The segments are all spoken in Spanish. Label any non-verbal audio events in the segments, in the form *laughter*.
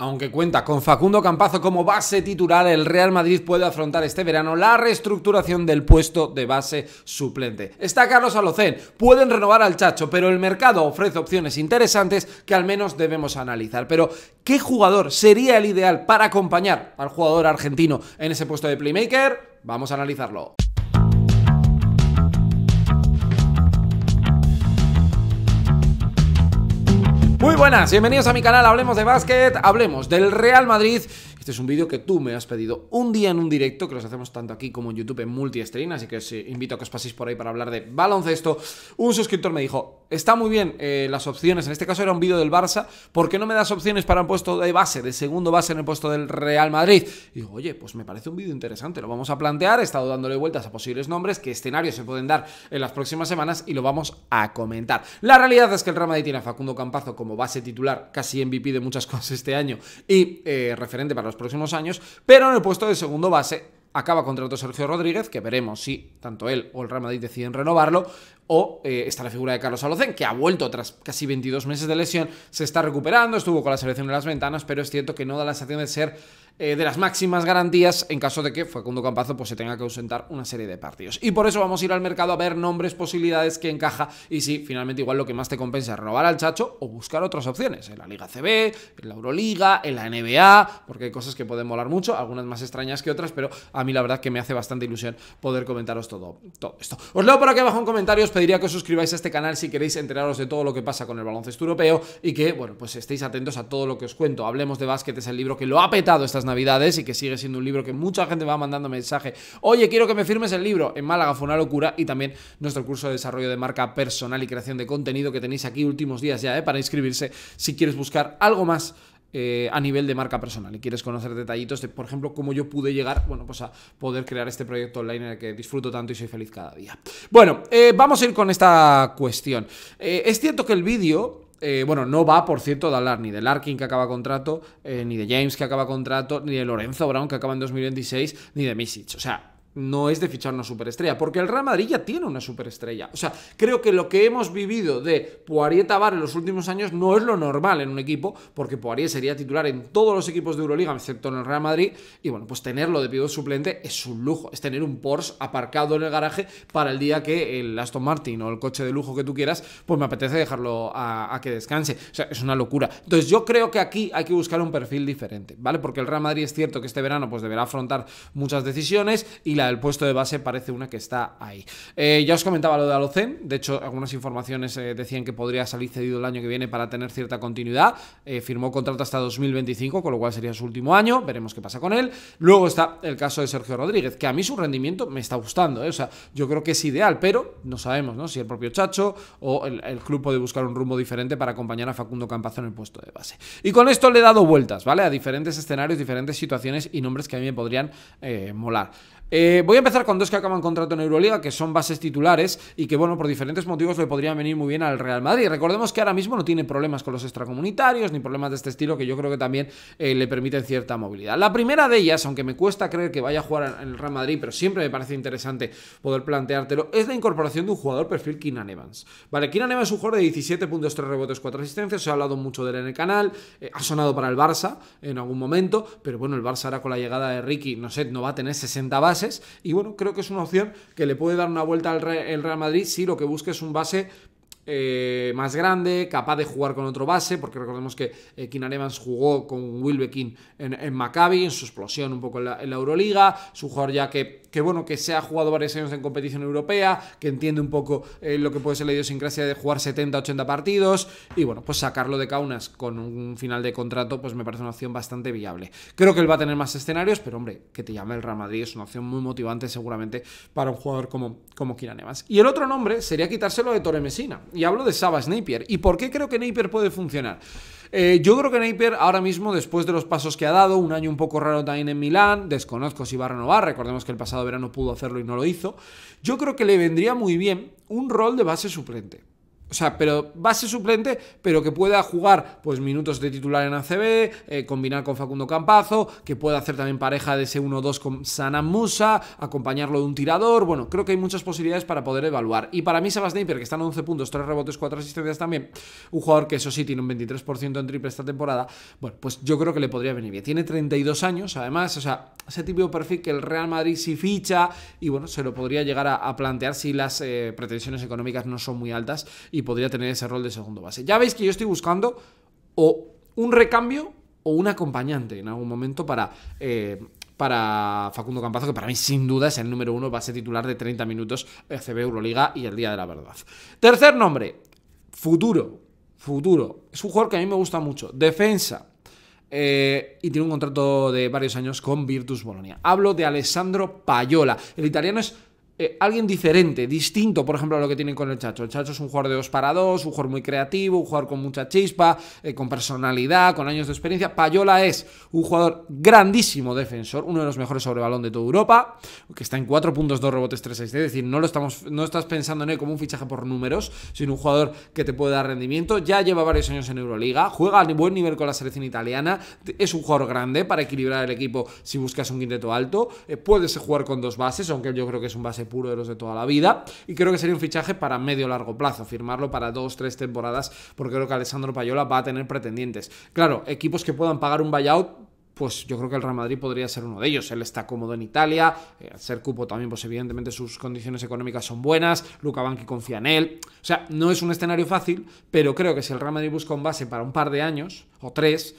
Aunque cuenta con Facundo Campazo como base titular, el Real Madrid puede afrontar este verano la reestructuración del puesto de base suplente. Está Carlos Alocén, pueden renovar al Chacho, pero el mercado ofrece opciones interesantes que al menos debemos analizar. Pero, ¿qué jugador sería el ideal para acompañar al jugador argentino en ese puesto de playmaker? Vamos a analizarlo. Muy buenas, bienvenidos a mi canal Hablemos de Básquet, hablemos del Real Madrid este es un vídeo que tú me has pedido un día en un directo, que los hacemos tanto aquí como en YouTube en multi así que os eh, invito a que os paséis por ahí para hablar de baloncesto. Un suscriptor me dijo, está muy bien eh, las opciones, en este caso era un vídeo del Barça, ¿por qué no me das opciones para un puesto de base, de segundo base en el puesto del Real Madrid? Y digo, oye, pues me parece un vídeo interesante, lo vamos a plantear, he estado dándole vueltas a posibles nombres, qué escenarios se pueden dar en las próximas semanas y lo vamos a comentar. La realidad es que el Real Madrid tiene a Facundo Campazo como base titular, casi MVP de muchas *laughs* cosas este año y eh, referente para los próximos años, pero en el puesto de segundo base acaba contrato Sergio Rodríguez, que veremos si tanto él o el Real Madrid deciden renovarlo, o eh, está la figura de Carlos Alocen, que ha vuelto tras casi 22 meses de lesión, se está recuperando, estuvo con la selección de las ventanas, pero es cierto que no da la sensación de ser eh, de las máximas garantías en caso de que Facundo Campazo pues, se tenga que ausentar una serie de partidos. Y por eso vamos a ir al mercado a ver nombres, posibilidades que encaja y si finalmente igual lo que más te compensa es renovar al Chacho o buscar otras opciones en la Liga CB, en la Euroliga, en la NBA, porque hay cosas que pueden molar mucho, algunas más extrañas que otras, pero a mí la verdad que me hace bastante ilusión poder comentaros todo, todo esto. Os leo por aquí abajo en comentarios, pediría que os suscribáis a este canal si queréis enteraros de todo lo que pasa con el baloncesto europeo y que, bueno, pues estéis atentos a todo lo que os cuento. Hablemos de básquet, es el libro que lo ha petado estas navidades y que sigue siendo un libro que mucha gente va mandando mensaje, oye, quiero que me firmes el libro, en Málaga fue una locura y también nuestro curso de desarrollo de marca personal y creación de contenido que tenéis aquí últimos días ya ¿eh? para inscribirse si quieres buscar algo más eh, a nivel de marca personal y quieres conocer detallitos de, por ejemplo, cómo yo pude llegar, bueno, pues a poder crear este proyecto online en el que disfruto tanto y soy feliz cada día. Bueno, eh, vamos a ir con esta cuestión. es cierto que el vídeo eh, bueno, no va, por cierto, de hablar ni de Larkin que acaba contrato, eh, ni de James que acaba contrato, ni de Lorenzo Brown que acaba en 2026, ni de Misich, O sea, no es de fichar una superestrella, porque el Real Madrid ya tiene una superestrella. O sea, creo que lo que hemos vivido de Poirier Tabar en los últimos años no es lo normal en un equipo, porque Poirier sería titular en todos los equipos de Euroliga, excepto en el Real Madrid, y bueno, pues tenerlo de pido suplente es un lujo, es tener un Porsche aparcado en el garaje para el día que el Aston Martin o el coche de lujo que tú quieras, pues me apetece dejarlo a, a que descanse. O sea, es una locura. Entonces yo creo que aquí hay que buscar un perfil diferente, ¿vale? Porque el Real Madrid es cierto que este verano pues deberá afrontar muchas decisiones y la el puesto de base parece una que está ahí. Eh, ya os comentaba lo de Alocen, de hecho algunas informaciones eh, decían que podría salir cedido el año que viene para tener cierta continuidad, eh, firmó contrato hasta 2025, con lo cual sería su último año, veremos qué pasa con él. Luego está el caso de Sergio Rodríguez, que a mí su rendimiento me está gustando, o sea, yo creo que es ideal, pero no sabemos ¿no? si el propio Chacho o el, club puede buscar un rumbo diferente para acompañar a Facundo Campazo en el puesto de base. Y con esto le he dado vueltas, ¿vale? A diferentes escenarios, diferentes situaciones y nombres que a mí me podrían molar. Eh, voy a empezar con dos que acaban contrato en Euroliga, que son bases titulares y que, bueno, por diferentes motivos le podrían venir muy bien al Real Madrid. Recordemos que ahora mismo no tiene problemas con los extracomunitarios ni problemas de este estilo, que yo creo que también eh, le permiten cierta movilidad. La primera de ellas, aunque me cuesta creer que vaya a jugar en el Real Madrid, pero siempre me parece interesante poder planteártelo, es la incorporación de un jugador perfil Kina Evans. Vale, Kina Evans es un jugador de 17 puntos, 3 rebotes, 4 asistencias, se ha hablado mucho de él en el canal, eh, ha sonado para el Barça en algún momento, pero bueno, el Barça ahora con la llegada de Ricky, no sé, no va a tener 60 bases y bueno, creo que es una opción que le puede dar una vuelta al Real Madrid si lo que busca es un base eh, más grande, capaz de jugar con otro base, porque recordemos que eh, jugó con Wilbekin en, Maccabi, en su explosión un poco en la, en la Euroliga, su jugador ya que que bueno, que se ha jugado varios años en competición europea, que entiende un poco eh, lo que puede ser la idiosincrasia de jugar 70, 80 partidos, y bueno, pues sacarlo de Kaunas con un final de contrato, pues me parece una opción bastante viable. Creo que él va a tener más escenarios, pero hombre, que te llame el Real Madrid es una opción muy motivante seguramente para un jugador como, como Nevas. Y el otro nombre sería quitárselo de Tore y hablo de Sabas Napier. ¿Y por qué creo que Napier puede funcionar? Eh, yo creo que Napier ahora mismo, después de los pasos que ha dado, un año un poco raro también en Milán, desconozco si va a renovar, recordemos que el pasado verano pudo hacerlo y no lo hizo, yo creo que le vendría muy bien un rol de base suplente. O sea, pero base suplente, pero que pueda jugar pues minutos de titular en ACB, eh, combinar con Facundo Campazo, que pueda hacer también pareja de ese 1-2 con Sanam Musa, acompañarlo de un tirador. Bueno, creo que hay muchas posibilidades para poder evaluar. Y para mí, Sebas Neyper, que está en 11 puntos, 3 rebotes, 4 asistencias también, un jugador que eso sí tiene un 23% en triple esta temporada, bueno, pues yo creo que le podría venir bien. Tiene 32 años, además, o sea, ese típico perfil que el Real Madrid sí ficha y bueno, se lo podría llegar a, plantear si las eh, pretensiones económicas no son muy altas y podría tener ese rol de segundo base. Ya veis que yo estoy buscando o un recambio o un acompañante en algún momento para, eh, para Facundo Campazo, que para mí sin duda es el número uno, va a ser titular de 30 minutos FB eh, Euroliga y el Día de la Verdad. Tercer nombre, futuro, futuro. Es un jugador que a mí me gusta mucho, defensa. Eh, y tiene un contrato de varios años con Virtus Bolonia. Hablo de Alessandro Payola. El italiano es eh, alguien diferente, distinto, por ejemplo, a lo que tienen con el Chacho. El Chacho es un jugador de 2 para 2, un jugador muy creativo, un jugador con mucha chispa, eh, con personalidad, con años de experiencia. Payola es un jugador grandísimo defensor, uno de los mejores sobre balón de toda Europa, que está en 4.2 puntos, rebotes, 3 6 Es decir, no, lo estamos, no estás pensando en él como un fichaje por números, sino un jugador que te puede dar rendimiento. Ya lleva varios años en Euroliga, juega a buen nivel con la selección italiana, es un jugador grande para equilibrar el equipo si buscas un quinteto alto. Eh, puedes jugar con dos bases, aunque yo creo que es un base puro de de toda la vida. Y creo que sería un fichaje para medio largo plazo, firmarlo para dos, tres temporadas, porque creo que Alessandro Payola va a tener pretendientes. Claro, equipos que puedan pagar un buyout pues yo creo que el Real Madrid podría ser uno de ellos. Él está cómodo en Italia, eh, ser cupo también, pues evidentemente sus condiciones económicas son buenas, Luca Banqui confía en él. O sea, no es un escenario fácil, pero creo que si el Real Madrid busca un base para un par de años o tres,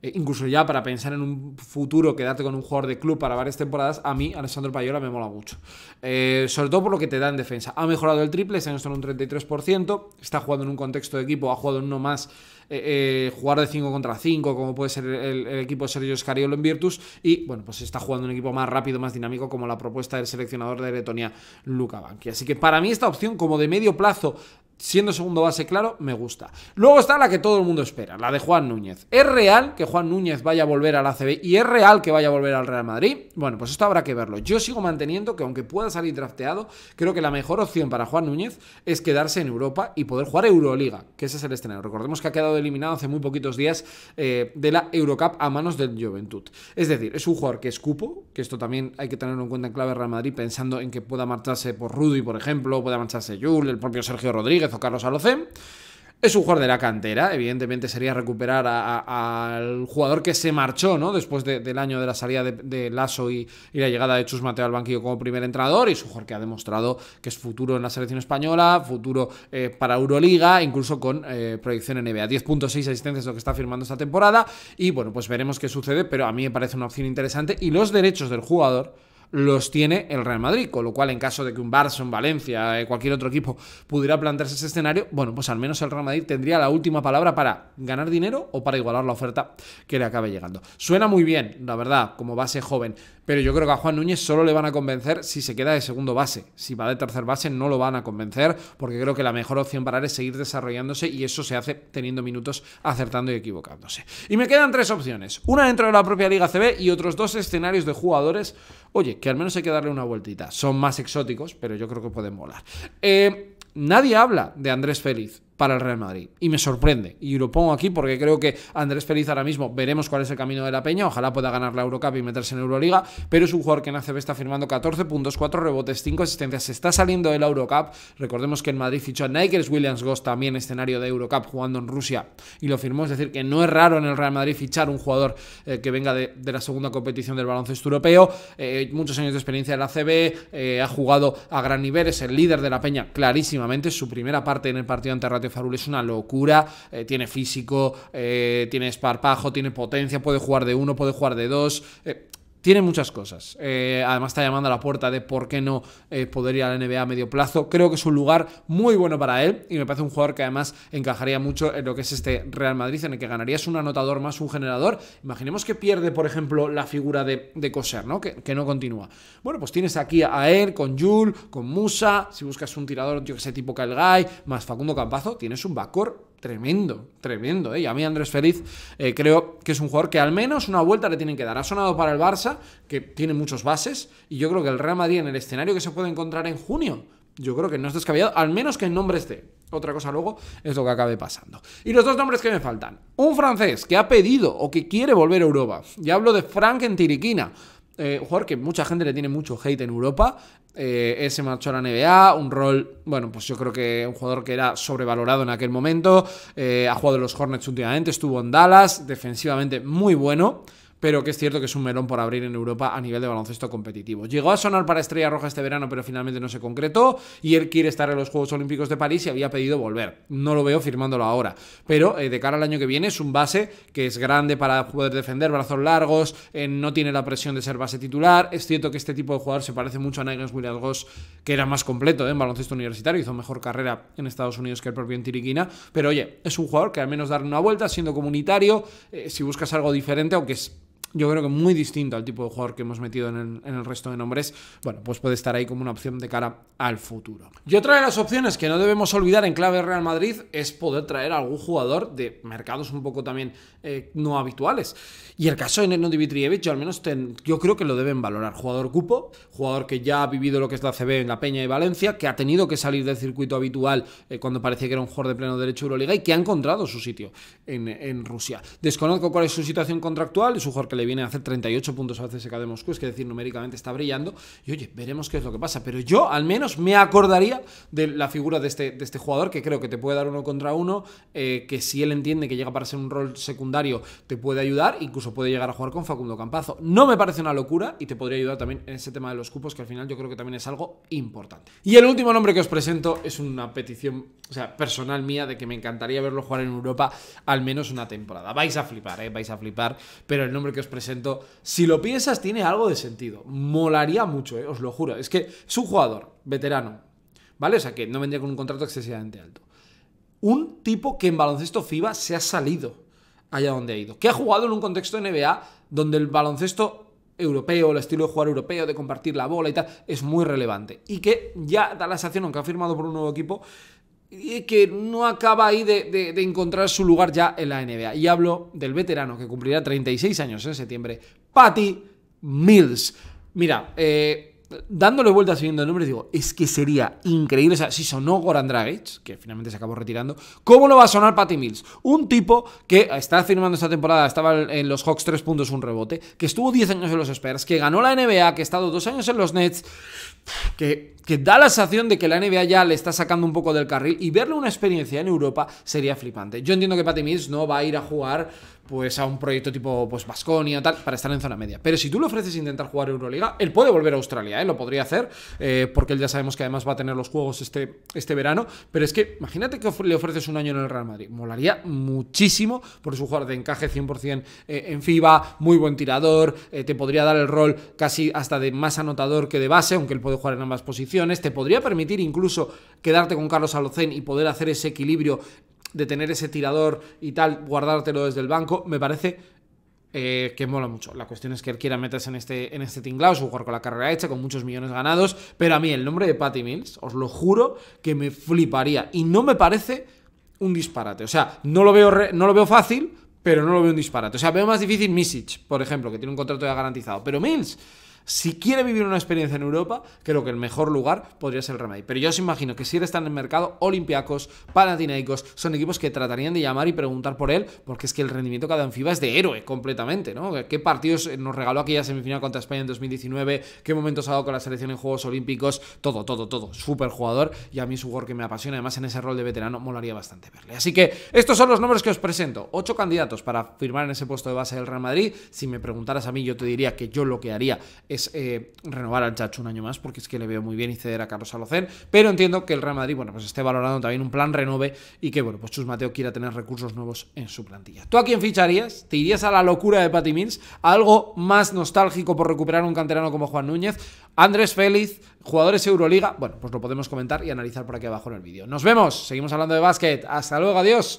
eh, incluso ya para pensar en un futuro, quedarte con un jugador de club para varias temporadas, a mí Alessandro Payola me mola mucho. Eh, sobre todo por lo que te da en defensa. Ha mejorado el triple, se ha en un 33%, está jugando en un contexto de equipo, ha jugado en uno más eh, jugar de 5 contra 5, como puede ser el, equipo de Sergio Scariolo en Virtus, y bueno, pues está jugando en un equipo más rápido, más dinámico, como la propuesta del seleccionador de Letonia, Luca Banqui. Así que para mí esta opción como de medio plazo siendo segundo base claro, me gusta. Luego está la que todo el mundo espera, la de Juan Núñez. ¿Es real que Juan Núñez vaya a volver al ACB y es real que vaya a volver al Real Madrid? Bueno, pues esto habrá que verlo. Yo sigo manteniendo que aunque pueda salir drafteado, creo que la mejor opción para Juan Núñez es quedarse en Europa y poder jugar Euroliga, que ese es el estreno Recordemos que ha quedado eliminado hace muy poquitos días eh, de la Eurocup a manos del Juventud. Es decir, es un jugador que es cupo, que esto también hay que tenerlo en cuenta en clave Real Madrid, pensando en que pueda marcharse por Rudy, por ejemplo, pueda marcharse Jul, el propio Sergio Rodríguez, Carlos Alocén. Es un jugador de la cantera, evidentemente sería recuperar al jugador que se marchó, ¿no? Después del año de la salida de, Lasso y, la llegada de Chus Mateo al banquillo como primer entrenador, y su jugador que ha demostrado que es futuro en la selección española, futuro eh, para Euroliga, incluso con eh, proyección en NBA. 10.6 asistencias lo que está firmando esta temporada, y bueno, pues veremos qué sucede, pero a mí me parece una opción interesante, y los derechos del jugador los tiene el Real Madrid, con lo cual en caso de que un Barça, un Valencia, eh, cualquier otro equipo pudiera plantearse ese escenario, bueno, pues al menos el Real Madrid tendría la última palabra para ganar dinero o para igualar la oferta que le acabe llegando. Suena muy bien, la verdad, como base joven, pero yo creo que a Juan Núñez solo le van a convencer si se queda de segundo base, si va de tercer base no lo van a convencer, porque creo que la mejor opción para él es seguir desarrollándose y eso se hace teniendo minutos, acertando y equivocándose. Y me quedan tres opciones, una dentro de la propia Liga CB y otros dos escenarios de jugadores, oye, que al menos hay que darle una vueltita. Son más exóticos, pero yo creo que pueden volar. Eh, nadie habla de Andrés Félix para el Real Madrid. Y me sorprende. Y lo pongo aquí porque creo que Andrés Feliz ahora mismo veremos cuál es el camino de la peña. Ojalá pueda ganar la Eurocup y meterse en Euroliga. Pero es un jugador que en ACB está firmando 14 puntos, 4 rebotes, 5 asistencias. Se está saliendo de la Eurocup. Recordemos que en Madrid fichó a Nikers Williams Goss, también escenario de Eurocup, jugando en Rusia. Y lo firmó. Es decir, que no es raro en el Real Madrid fichar un jugador eh, que venga de, la segunda competición del baloncesto europeo. Eh, muchos años de experiencia en la CB eh, ha jugado a gran nivel. Es el líder de la peña clarísimamente. Su primera parte en el partido ante Farul es una locura, eh, tiene físico, eh, tiene esparpajo, tiene potencia, puede jugar de uno, puede jugar de dos. Eh, tiene muchas cosas. Eh, además está llamando a la puerta de por qué no eh, podría ir la NBA a medio plazo. Creo que es un lugar muy bueno para él y me parece un jugador que además encajaría mucho en lo que es este Real Madrid, en el que ganarías un anotador más un generador. Imaginemos que pierde, por ejemplo, la figura de, de Coser, ¿no? Que, no continúa. Bueno, pues tienes aquí a él, con Jul, con Musa, si buscas un tirador, yo que sé, tipo Kyle más Facundo Campazo, tienes un backcourt tremendo, tremendo. ¿eh? Y a mí Andrés Feliz eh, creo que es un jugador que al menos una vuelta le tienen que dar. Ha sonado para el Barça, que tiene muchos bases, y yo creo que el Real Madrid en el escenario que se puede encontrar en junio, yo creo que no es descabellado, al menos que el nombre esté. Otra cosa luego es lo que acabe pasando. Y los dos nombres que me faltan. Un francés que ha pedido o que quiere volver a Europa. Ya hablo de Frank en Tiriquina. Eh, jugador que mucha gente le tiene mucho hate en Europa eh, ese marchó a la NBA, un rol, bueno, pues yo creo que un jugador que era sobrevalorado en aquel momento, eh, ha jugado en los Hornets últimamente, estuvo en Dallas, defensivamente muy bueno, pero que es cierto que es un melón por abrir en Europa a nivel de baloncesto competitivo. Llegó a sonar para Estrella Roja este verano, pero finalmente no se concretó y él quiere estar en los Juegos Olímpicos de París y había pedido volver. No lo veo firmándolo ahora, pero eh, de cara al año que viene es un base que es grande para poder defender, brazos largos, eh, no tiene la presión de ser base titular. Es cierto que este tipo de jugador se parece mucho a Nigel Williams Goss, que era más completo eh, en baloncesto universitario, hizo mejor carrera en Estados Unidos que el propio en Tiriquina, pero oye, es un jugador que al menos dar una vuelta siendo comunitario, si buscas algo diferente, aunque es yo creo que muy distinto al tipo de jugador que hemos metido en el, resto de nombres, bueno, pues puede estar ahí como una opción de cara al futuro. Y otra de las opciones que no debemos olvidar en clave Real Madrid es poder traer algún jugador de mercados un poco también eh, no habituales. Y el caso de Neno Dimitrievich, yo al menos yo creo que lo deben valorar. Jugador cupo, jugador que ya ha vivido lo que es la CB en La Peña y Valencia, que ha tenido que salir del circuito habitual eh, cuando parecía que era un jugador de pleno derecho de Euroliga y que ha encontrado su sitio en, en Rusia. Desconozco cuál es su situación contractual, es un jugador que le viene a hacer 38 puntos a CSK de Moscú, es que decir, numéricamente está brillando. Y oye, veremos qué es lo que pasa. Pero yo al menos me acordaría de la figura de este, de este jugador, que creo que te puede dar uno contra uno, eh, que si él entiende que llega para ser un rol secundario, te puede ayudar, incluso puede llegar a jugar con Facundo Campazo. No me parece una locura y te podría ayudar también en ese tema de los cupos, que al final yo creo que también es algo importante. Y el último nombre que os presento es una petición, o sea, personal mía, de que me encantaría verlo jugar en Europa al menos una temporada. Vais a flipar, ¿eh? vais a flipar, pero el nombre que os presento, si lo piensas, tiene algo de sentido. Molaría mucho, eh, os lo juro. Es que es un jugador veterano, ¿vale? O sea, que no vendría con un contrato excesivamente alto. Un tipo que en baloncesto FIBA se ha salido allá donde ha ido. Que ha jugado en un contexto NBA donde el baloncesto europeo, el estilo de jugar europeo, de compartir la bola y tal, es muy relevante. Y que ya da la sensación, aunque ha firmado por un nuevo equipo, y que no acaba ahí de, de, encontrar su lugar ya en la NBA. Y hablo del veterano que cumplirá 36 años en septiembre, Patty Mills. Mira, eh, dándole vueltas viendo el nombre digo, es que sería increíble. O sea, si sonó Goran Dragic, que finalmente se acabó retirando, ¿cómo lo va a sonar Patty Mills? Un tipo que está firmando esta temporada, estaba en los Hawks 3 puntos, un rebote, que estuvo 10 años en los Spurs, que ganó la NBA, que ha estado 2 años en los Nets, que, que da la sensación de que la NBA ya le está sacando un poco del carril y verle una experiencia en Europa sería flipante. Yo entiendo que Patty Mills no va a ir a jugar pues a un proyecto tipo pues Basconia tal para estar en zona media. Pero si tú le ofreces intentar jugar Euroliga, él puede volver a Australia, ¿eh? lo podría hacer, eh, porque él ya sabemos que además va a tener los juegos este, este verano. Pero es que imagínate que le ofreces un año en el Real Madrid, molaría muchísimo por su jugador de encaje 100% eh, en FIBA, muy buen tirador, eh, te podría dar el rol casi hasta de más anotador que de base, aunque él puede jugar en ambas posiciones, te podría permitir incluso quedarte con Carlos Alocen y poder hacer ese equilibrio de tener ese tirador y tal, guardártelo desde el banco, me parece eh, que mola mucho. La cuestión es que él quiera meterse en este, en este tinglao, jugar con la carrera hecha, con muchos millones ganados, pero a mí el nombre de Patty Mills, os lo juro, que me fliparía. Y no me parece un disparate. O sea, no lo veo, no lo veo fácil, pero no lo veo un disparate. O sea, veo más difícil Misich, por ejemplo, que tiene un contrato ya garantizado. Pero Mills si quiere vivir una experiencia en Europa, creo que el mejor lugar podría ser el Real Madrid. Pero yo os imagino que si él en el mercado, Olympiacos, Panathinaikos, son equipos que tratarían de llamar y preguntar por él, porque es que el rendimiento que ha dado es de héroe completamente, ¿no? ¿Qué partidos nos regaló aquella semifinal contra España en 2019? ¿Qué momentos ha dado con la selección en Juegos Olímpicos? Todo, todo, todo. Súper jugador y a mí es un jugador que me apasiona. Además, en ese rol de veterano, molaría bastante verle. Así que estos son los nombres que os presento. Ocho candidatos para firmar en ese puesto de base del Real Madrid. Si me preguntaras a mí, yo te diría que yo lo que haría es eh, renovar al Chacho un año más, porque es que le veo muy bien y ceder a Carlos Alocen, pero entiendo que el Real Madrid, bueno, pues esté valorando también un plan renove y que, bueno, pues Chus Mateo quiera tener recursos nuevos en su plantilla. ¿Tú a quién ficharías? ¿Te irías a la locura de Patty Mills? algo más nostálgico por recuperar un canterano como Juan Núñez? Andrés Félix, jugadores Euroliga, bueno, pues lo podemos comentar y analizar por aquí abajo en el vídeo. Nos vemos, seguimos hablando de básquet. Hasta luego, adiós.